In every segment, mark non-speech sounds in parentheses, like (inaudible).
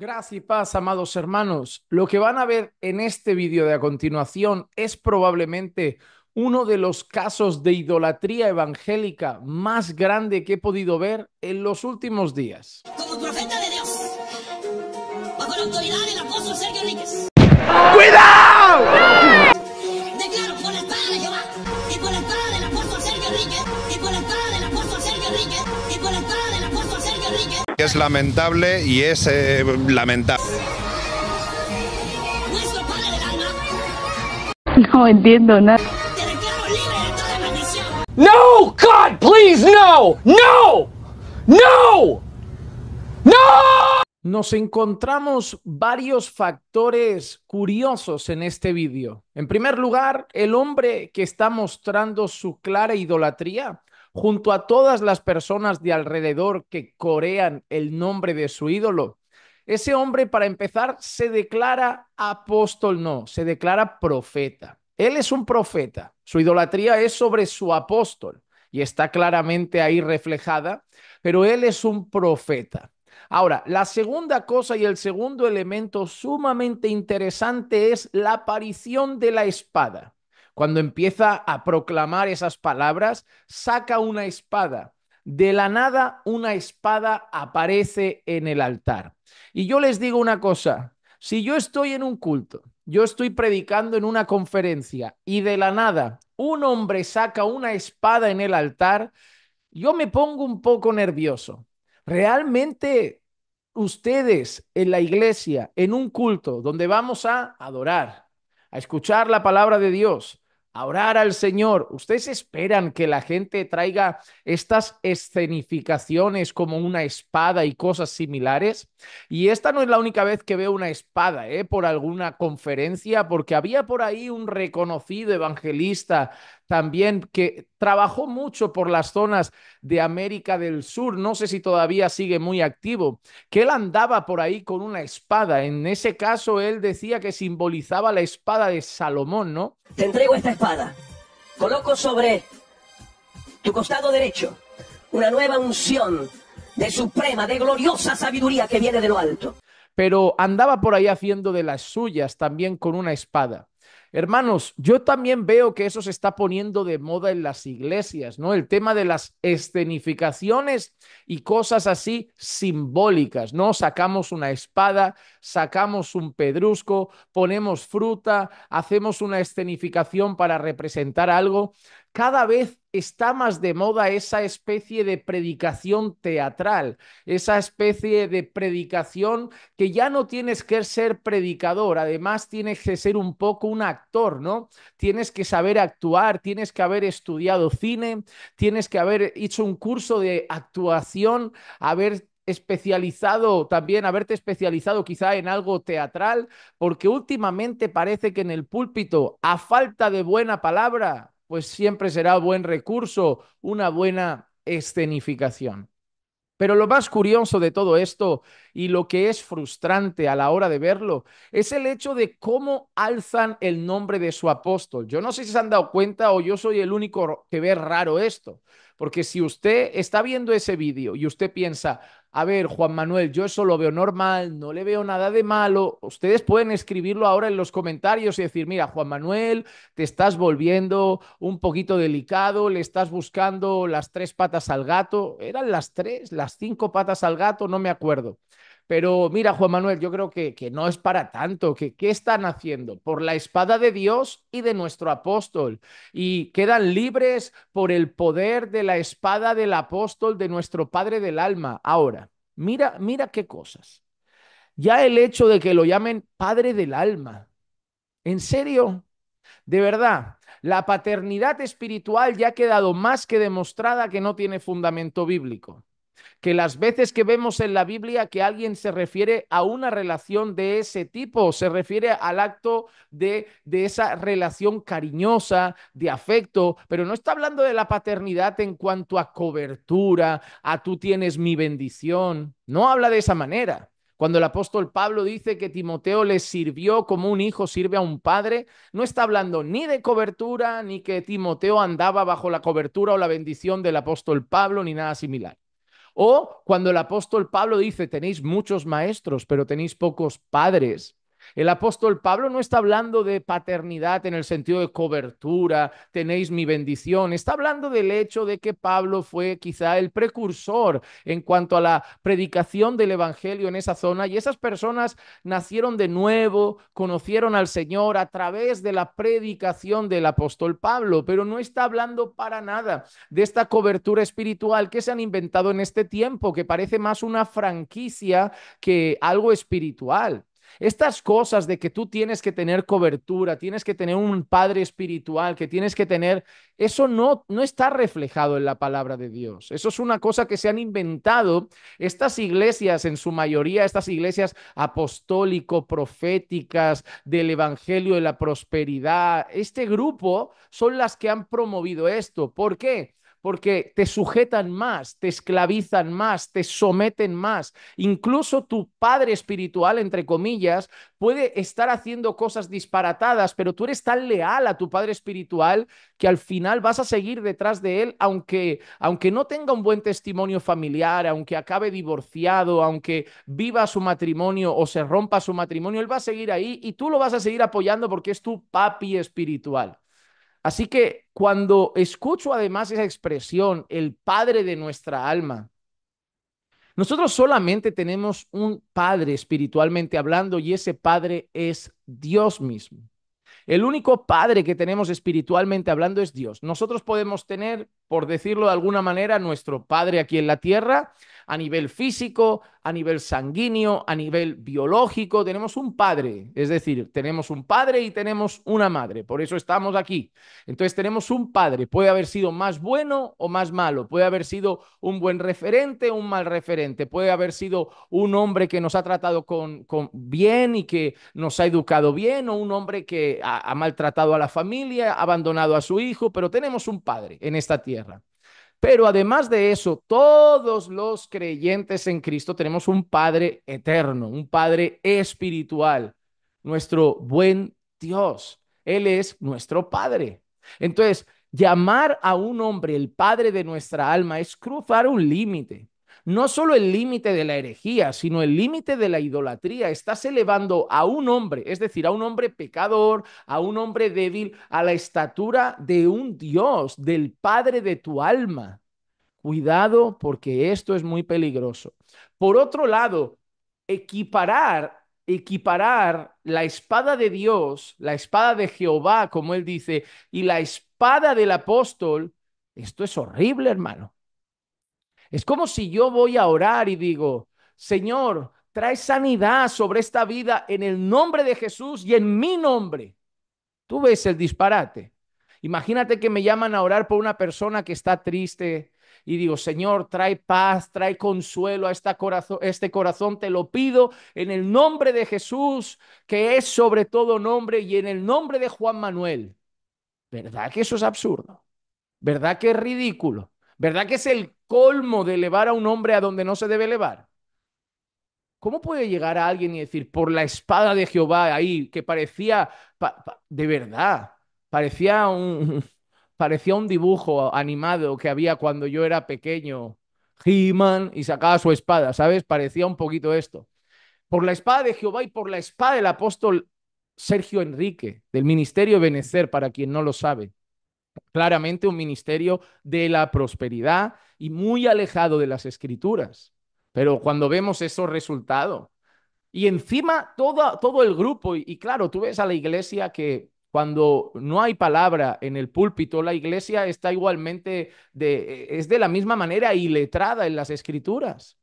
Gracias y paz, amados hermanos. Lo que van a ver en este vídeo de a continuación es probablemente uno de los casos de idolatría evangélica más grande que he podido ver en los últimos días. de Es lamentable y es eh, lamentable. No entiendo nada. No, God, please, no, no, no, no. Nos encontramos varios factores curiosos en este vídeo. En primer lugar, el hombre que está mostrando su clara idolatría junto a todas las personas de alrededor que corean el nombre de su ídolo. Ese hombre, para empezar, se declara apóstol, no, se declara profeta. Él es un profeta, su idolatría es sobre su apóstol y está claramente ahí reflejada, pero él es un profeta. Ahora, la segunda cosa y el segundo elemento sumamente interesante es la aparición de la espada cuando empieza a proclamar esas palabras, saca una espada. De la nada, una espada aparece en el altar. Y yo les digo una cosa, si yo estoy en un culto, yo estoy predicando en una conferencia y de la nada un hombre saca una espada en el altar, yo me pongo un poco nervioso. Realmente ustedes en la iglesia, en un culto donde vamos a adorar, a escuchar la palabra de Dios, orar al Señor. ¿Ustedes esperan que la gente traiga estas escenificaciones como una espada y cosas similares? Y esta no es la única vez que veo una espada, ¿eh? Por alguna conferencia, porque había por ahí un reconocido evangelista también que trabajó mucho por las zonas de América del Sur, no sé si todavía sigue muy activo, que él andaba por ahí con una espada. En ese caso, él decía que simbolizaba la espada de Salomón, ¿no? Te entrego esta espada. Coloco sobre tu costado derecho una nueva unción de suprema, de gloriosa sabiduría que viene de lo alto. Pero andaba por ahí haciendo de las suyas también con una espada. Hermanos, yo también veo que eso se está poniendo de moda en las iglesias, ¿no? El tema de las escenificaciones y cosas así simbólicas, ¿no? Sacamos una espada, sacamos un pedrusco, ponemos fruta, hacemos una escenificación para representar algo cada vez está más de moda esa especie de predicación teatral, esa especie de predicación que ya no tienes que ser predicador, además tienes que ser un poco un actor, ¿no? Tienes que saber actuar, tienes que haber estudiado cine, tienes que haber hecho un curso de actuación, haber especializado también, haberte especializado quizá en algo teatral, porque últimamente parece que en el púlpito, a falta de buena palabra, pues siempre será buen recurso una buena escenificación. Pero lo más curioso de todo esto y lo que es frustrante a la hora de verlo es el hecho de cómo alzan el nombre de su apóstol. Yo no sé si se han dado cuenta o yo soy el único que ve raro esto, porque si usted está viendo ese vídeo y usted piensa, a ver, Juan Manuel, yo eso lo veo normal, no le veo nada de malo. Ustedes pueden escribirlo ahora en los comentarios y decir, mira, Juan Manuel, te estás volviendo un poquito delicado, le estás buscando las tres patas al gato. ¿Eran las tres, las cinco patas al gato? No me acuerdo. Pero mira, Juan Manuel, yo creo que, que, no es para tanto, que ¿qué están haciendo? Por la espada de Dios y de nuestro apóstol. Y quedan libres por el poder de la espada del apóstol de nuestro Padre del alma. Ahora, mira, mira qué cosas. Ya el hecho de que lo llamen Padre del alma. ¿En serio? De verdad, la paternidad espiritual ya ha quedado más que demostrada que no tiene fundamento bíblico que las veces que vemos en la Biblia que alguien se refiere a una relación de ese tipo, se refiere al acto de, esa relación cariñosa, de afecto, pero no está hablando de la paternidad en cuanto a cobertura, a tú tienes mi bendición, no habla de esa manera. Cuando el apóstol Pablo dice que Timoteo le sirvió como un hijo sirve a un padre, no está hablando ni de cobertura, ni que Timoteo andaba bajo la cobertura o la bendición del apóstol Pablo, ni nada similar. O cuando el apóstol Pablo dice, tenéis muchos maestros, pero tenéis pocos padres. El apóstol Pablo no está hablando de paternidad en el sentido de cobertura, tenéis mi bendición, está hablando del hecho de que Pablo fue quizá el precursor en cuanto a la predicación del Evangelio en esa zona y esas personas nacieron de nuevo, conocieron al Señor a través de la predicación del apóstol Pablo, pero no está hablando para nada de esta cobertura espiritual que se han inventado en este tiempo, que parece más una franquicia que algo espiritual. Estas cosas de que tú tienes que tener cobertura, tienes que tener un padre espiritual, que tienes que tener, eso no, está reflejado en la palabra de Dios. Eso es una cosa que se han inventado estas iglesias, en su mayoría, estas iglesias apostólico, proféticas, del Evangelio de la Prosperidad, este grupo son las que han promovido esto. ¿Por qué? porque te sujetan más, te esclavizan más, te someten más. Incluso tu padre espiritual, entre comillas, puede estar haciendo cosas disparatadas, pero tú eres tan leal a tu padre espiritual que al final vas a seguir detrás de él, aunque, aunque no tenga un buen testimonio familiar, aunque acabe divorciado, aunque viva su matrimonio o se rompa su matrimonio, él va a seguir ahí y tú lo vas a seguir apoyando porque es tu papi espiritual. Así que cuando escucho además esa expresión, el Padre de nuestra alma, nosotros solamente tenemos un Padre espiritualmente hablando y ese Padre es Dios mismo. El único Padre que tenemos espiritualmente hablando es Dios. Nosotros podemos tener, por decirlo de alguna manera, nuestro Padre aquí en la tierra, a nivel físico, a nivel sanguíneo, a nivel biológico. Tenemos un padre, es decir, tenemos un padre y tenemos una madre, por eso estamos aquí. Entonces tenemos un padre, puede haber sido más bueno o más malo, puede haber sido un buen referente o un mal referente, puede haber sido un hombre que nos ha tratado con, bien y que nos ha educado bien o un hombre que ha, maltratado a la familia, abandonado a su hijo, pero tenemos un padre en esta tierra. Pero además de eso, todos los creyentes en Cristo tenemos un Padre eterno, un Padre espiritual, nuestro buen Dios. Él es nuestro Padre. Entonces, llamar a un hombre el Padre de nuestra alma es cruzar un límite no solo el límite de la herejía, sino el límite de la idolatría. Estás elevando a un hombre, es decir, a un hombre pecador, a un hombre débil, a la estatura de un Dios, del Padre de tu alma. Cuidado porque esto es muy peligroso. Por otro lado, equiparar equiparar la espada de Dios, la espada de Jehová, como él dice, y la espada del apóstol, esto es horrible, hermano. Es como si yo voy a orar y digo, Señor, trae sanidad sobre esta vida en el nombre de Jesús y en mi nombre. Tú ves el disparate. Imagínate que me llaman a orar por una persona que está triste y digo, Señor, trae paz, trae consuelo a este corazón, te lo pido en el nombre de Jesús, que es sobre todo nombre, y en el nombre de Juan Manuel. ¿Verdad que eso es absurdo? ¿Verdad que es ridículo? ¿Verdad que es el colmo de elevar a un hombre a donde no se debe elevar? ¿Cómo puede llegar a alguien y decir, por la espada de Jehová ahí, que parecía, de verdad, parecía un, (laughs) parecía un dibujo animado que había cuando yo era pequeño, he y sacaba su espada, ¿sabes? Parecía un poquito esto. Por la espada de Jehová y por la espada del apóstol Sergio Enrique, del Ministerio Benecer, para quien no lo sabe claramente un ministerio de la prosperidad y muy alejado de las escrituras. Pero cuando vemos esos resultados, y encima todo, el grupo, y, claro, tú ves a la iglesia que cuando no hay palabra en el púlpito, la iglesia está igualmente, es de la misma manera iletrada en las escrituras.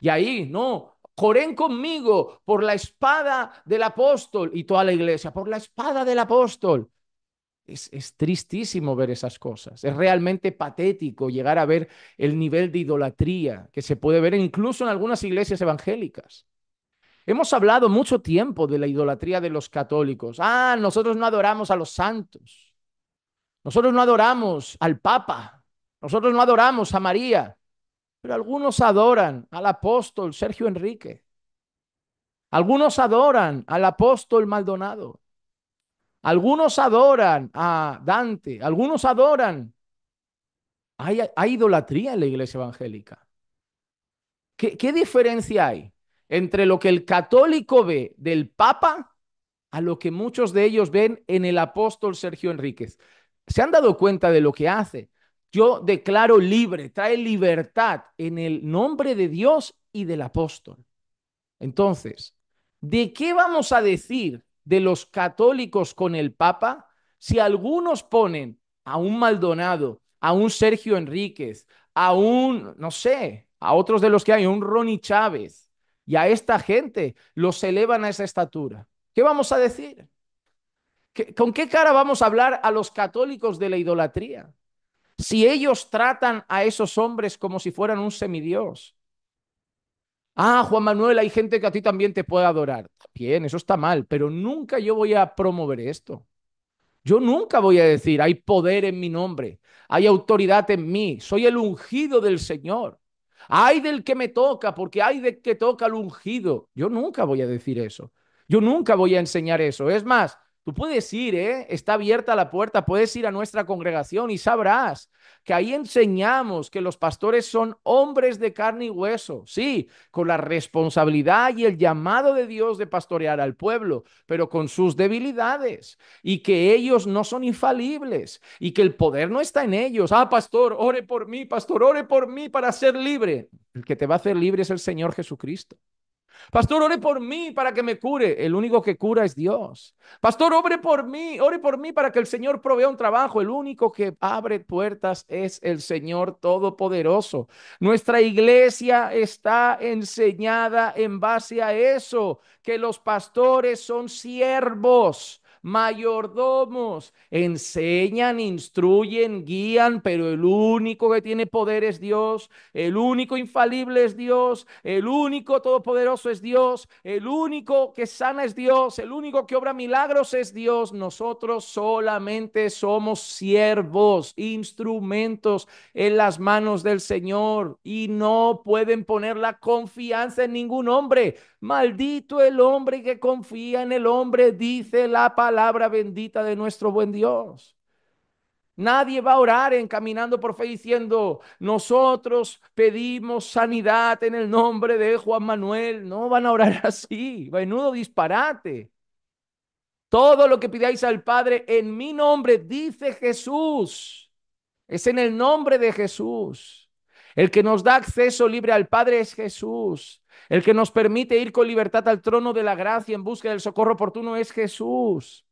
Y ahí, no, Corén conmigo por la espada del apóstol y toda la iglesia, por la espada del apóstol. Es, tristísimo ver esas cosas. Es realmente patético llegar a ver el nivel de idolatría que se puede ver incluso en algunas iglesias evangélicas. Hemos hablado mucho tiempo de la idolatría de los católicos. Ah, nosotros no adoramos a los santos. Nosotros no adoramos al Papa. Nosotros no adoramos a María. Pero algunos adoran al apóstol Sergio Enrique. Algunos adoran al apóstol Maldonado. Algunos adoran a Dante, algunos adoran. Hay, idolatría en la iglesia evangélica. ¿Qué, ¿Qué diferencia hay entre lo que el católico ve del Papa a lo que muchos de ellos ven en el apóstol Sergio Enríquez? ¿Se han dado cuenta de lo que hace? Yo declaro libre, trae libertad en el nombre de Dios y del apóstol. Entonces, ¿de qué vamos a decir de los católicos con el Papa, si algunos ponen a un Maldonado, a un Sergio Enríquez, a un, no sé, a otros de los que hay, un Ronnie Chávez, y a esta gente los elevan a esa estatura. ¿Qué vamos a decir? ¿Con qué cara vamos a hablar a los católicos de la idolatría? Si ellos tratan a esos hombres como si fueran un semidios, Ah, Juan Manuel, hay gente que a ti también te puede adorar. Bien, eso está mal, pero nunca yo voy a promover esto. Yo nunca voy a decir, hay poder en mi nombre, hay autoridad en mí, soy el ungido del Señor. Hay del que me toca, porque hay del que toca el ungido. Yo nunca voy a decir eso. Yo nunca voy a enseñar eso. Es más, Tú puedes ir, ¿eh? está abierta la puerta, puedes ir a nuestra congregación y sabrás que ahí enseñamos que los pastores son hombres de carne y hueso, sí, con la responsabilidad y el llamado de Dios de pastorear al pueblo, pero con sus debilidades y que ellos no son infalibles y que el poder no está en ellos. Ah, pastor, ore por mí, pastor, ore por mí para ser libre. El que te va a hacer libre es el Señor Jesucristo. Pastor, ore por mí para que me cure. El único que cura es Dios. Pastor, ore por mí, ore por mí para que el Señor provea un trabajo. El único que abre puertas es el Señor Todopoderoso. Nuestra iglesia está enseñada en base a eso, que los pastores son siervos mayordomos. Enseñan, instruyen, guían, pero el único que tiene poder es Dios, el único infalible es Dios, el único todopoderoso es Dios, el único que sana es Dios, el único que obra milagros es Dios. Nosotros solamente somos siervos, instrumentos en las manos del Señor y no pueden poner la confianza en ningún hombre. Maldito el hombre que confía en el hombre, dice la palabra palabra bendita de nuestro buen Dios. Nadie va a orar encaminando por fe diciendo, nosotros pedimos sanidad en el nombre de Juan Manuel. No van a orar (laughs) así, venudo disparate. Todo lo que pidáis al Padre en mi nombre, dice Jesús. Es en el nombre de Jesús. El que nos da acceso libre al Padre es Jesús. El que nos permite ir con libertad al trono de la gracia en busca del socorro oportuno es Jesús.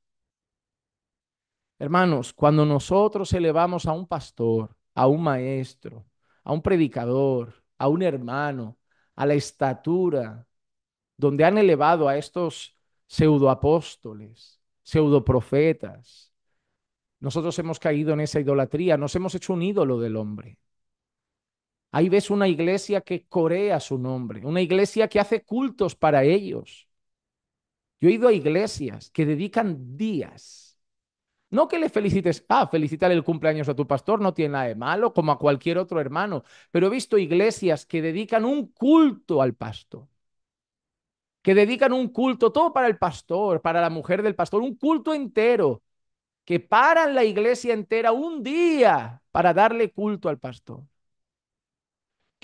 Hermanos, cuando nosotros elevamos a un pastor, a un maestro, a un predicador, a un hermano, a la estatura, donde han elevado a estos pseudoapóstoles, pseudoprofetas, nosotros hemos caído en esa idolatría, nos hemos hecho un ídolo del hombre. Ahí ves una iglesia que corea su nombre, una iglesia que hace cultos para ellos. Yo he ido a iglesias que dedican días. No que le felicites, ah, felicitar el cumpleaños a tu pastor no tiene nada de malo, como a cualquier otro hermano, pero he visto iglesias que dedican un culto al pastor, que dedican un culto todo para el pastor, para la mujer del pastor, un culto entero, que paran la iglesia entera un día para darle culto al pastor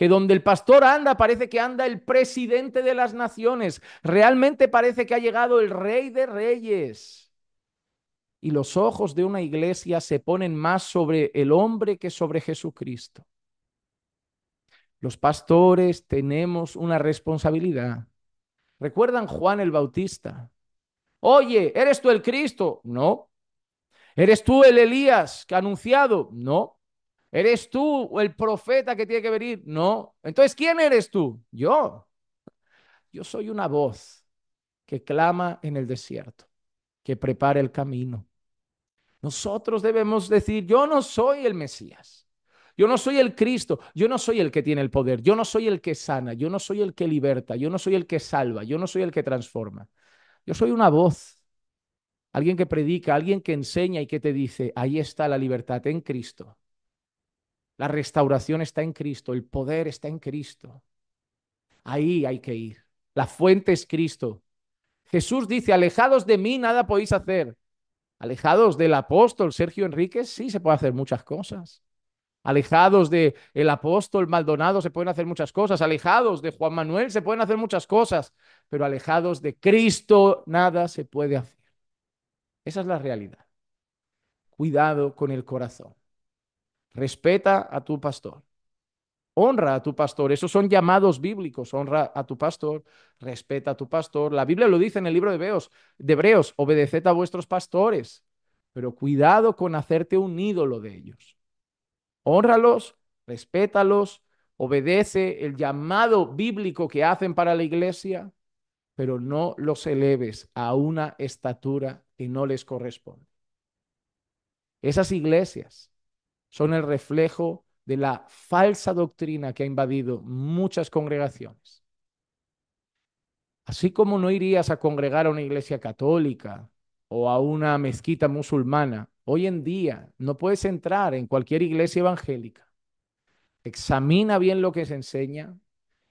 que donde el pastor anda parece que anda el presidente de las naciones, realmente parece que ha llegado el rey de reyes. Y los ojos de una iglesia se ponen más sobre el hombre que sobre Jesucristo. Los pastores tenemos una responsabilidad. ¿Recuerdan Juan el Bautista? Oye, ¿eres tú el Cristo? No. ¿Eres tú el Elías que ha anunciado? No. ¿Eres tú el profeta que tiene que venir? No. Entonces, ¿quién eres tú? Yo. Yo soy una voz que clama en el desierto, que prepara el camino. Nosotros debemos decir, yo no soy el Mesías. Yo no soy el Cristo, yo no soy el que tiene el poder, yo no soy el que sana, yo no soy el que liberta, yo no soy el que salva, yo no soy el que transforma. Yo soy una voz, alguien que predica, alguien que enseña y que te dice, ahí está la libertad en Cristo. La restauración está en Cristo, el poder está en Cristo. Ahí hay que ir. La fuente es Cristo. Jesús dice, alejados de mí nada podéis hacer. Alejados del apóstol Sergio Enríquez, sí se puede hacer muchas cosas. Alejados del el apóstol Maldonado se pueden hacer muchas cosas. Alejados de Juan Manuel se pueden hacer muchas cosas. Pero alejados de Cristo nada se puede hacer. Esa es la realidad. Cuidado con el corazón. Respeta a tu pastor. Honra a tu pastor. Esos son llamados bíblicos. Honra a tu pastor, respeta a tu pastor. La Biblia lo dice en el libro de Hebreos, de Hebreos obedeced a vuestros pastores, pero cuidado con hacerte un ídolo de ellos. Honralos, respétalos, obedece el llamado bíblico que hacen para la iglesia, pero no los eleves a una estatura que no les corresponde. Esas iglesias son el reflejo de la falsa doctrina que ha invadido muchas congregaciones. Así como no irías a congregar a una iglesia católica o a una mezquita musulmana, hoy en día no puedes entrar en cualquier iglesia evangélica. Examina bien lo que se enseña,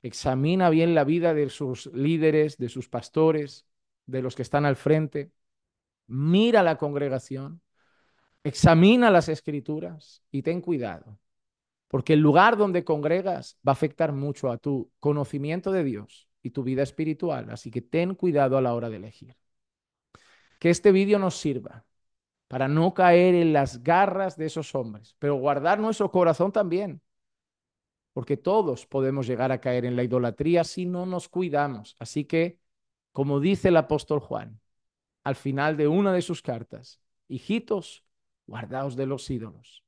examina bien la vida de sus líderes, de sus pastores, de los que están al frente, mira la congregación, Examina las escrituras y ten cuidado, porque el lugar donde congregas va a afectar mucho a tu conocimiento de Dios y tu vida espiritual, así que ten cuidado a la hora de elegir. Que este vídeo nos sirva para no caer en las garras de esos hombres, pero guardar nuestro corazón también, porque todos podemos llegar a caer en la idolatría si no nos cuidamos. Así que, como dice el apóstol Juan, al final de una de sus cartas, hijitos, guardaos de los ídolos.